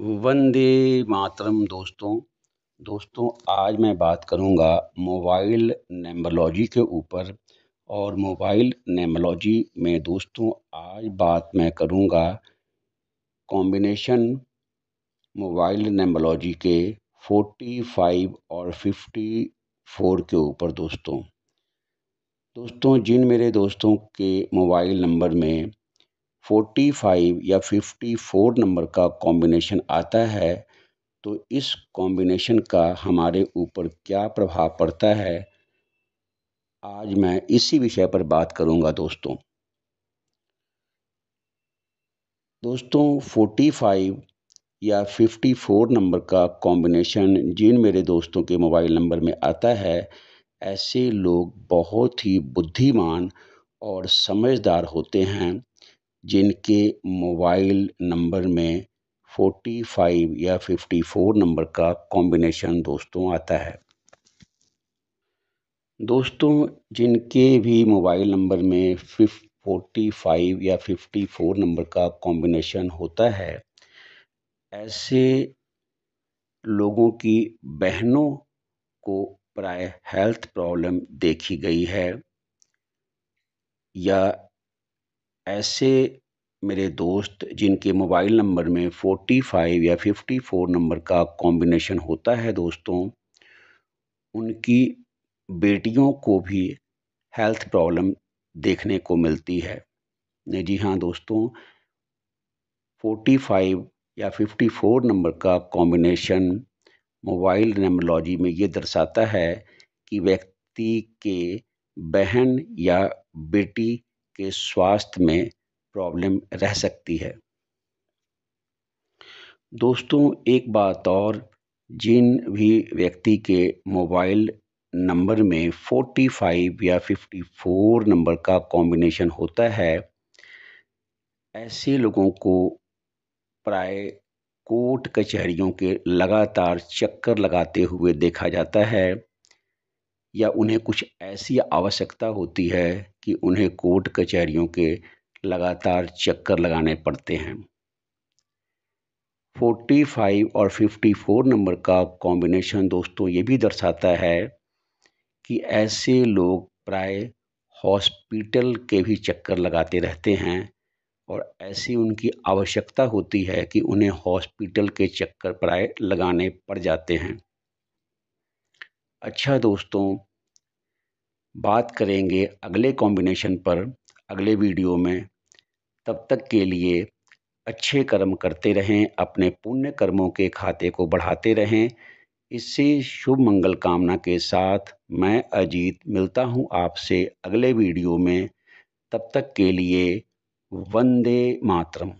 वंदे मातरम दोस्तों दोस्तों आज मैं बात करूंगा मोबाइल नेमोलॉजी के ऊपर और मोबाइल नेमोलॉजी में दोस्तों आज बात मैं करूंगा कॉम्बिनेशन मोबाइल नेमोलॉजी के 45 और 54 के ऊपर दोस्तों दोस्तों जिन मेरे दोस्तों के मोबाइल नंबर में फोर्टी फाइव या फिफ्टी फोर नंबर का कॉम्बिनेशन आता है तो इस कॉम्बिनेशन का हमारे ऊपर क्या प्रभाव पड़ता है आज मैं इसी विषय पर बात करूंगा दोस्तों दोस्तों फोर्टी फाइव या फिफ्टी फोर नंबर का कॉम्बिनेशन जिन मेरे दोस्तों के मोबाइल नंबर में आता है ऐसे लोग बहुत ही बुद्धिमान और समझदार होते हैं जिनके मोबाइल नंबर में फोर्टी फाइव या फिफ्टी फोर नंबर का कॉम्बिनेशन दोस्तों आता है दोस्तों जिनके भी मोबाइल नंबर में फिफ फोर्टी फाइव या फिफ्टी फोर नंबर का कॉम्बिनेशन होता है ऐसे लोगों की बहनों को प्राय हेल्थ प्रॉब्लम देखी गई है या ऐसे मेरे दोस्त जिनके मोबाइल नंबर में फोर्टी फाइव या फिफ्टी फोर नंबर का कॉम्बिनेशन होता है दोस्तों उनकी बेटियों को भी हेल्थ प्रॉब्लम देखने को मिलती है जी हाँ दोस्तों फोर्टी फाइव या फिफ्टी फोर नंबर का कॉम्बिनेशन मोबाइल नेमोलॉजी में ये दर्शाता है कि व्यक्ति के बहन या बेटी के स्वास्थ्य में प्रॉब्लम रह सकती है दोस्तों एक बात और जिन भी व्यक्ति के मोबाइल नंबर में 45 या 54 नंबर का कॉम्बिनेशन होता है ऐसे लोगों को प्राय कोर्ट कचहरियों के लगातार चक्कर लगाते हुए देखा जाता है या उन्हें कुछ ऐसी आवश्यकता होती है कि उन्हें कोर्ट कचहरियों के लगातार चक्कर लगाने पड़ते हैं 45 और 54 नंबर का कॉम्बिनेशन दोस्तों ये भी दर्शाता है कि ऐसे लोग प्राय हॉस्पिटल के भी चक्कर लगाते रहते हैं और ऐसी उनकी आवश्यकता होती है कि उन्हें हॉस्पिटल के चक्कर प्राय लगाने पड़ जाते हैं अच्छा दोस्तों बात करेंगे अगले कॉम्बिनेशन पर अगले वीडियो में तब तक के लिए अच्छे कर्म करते रहें अपने पुण्य कर्मों के खाते को बढ़ाते रहें इसी शुभ मंगल कामना के साथ मैं अजीत मिलता हूं आपसे अगले वीडियो में तब तक के लिए वंदे मातरम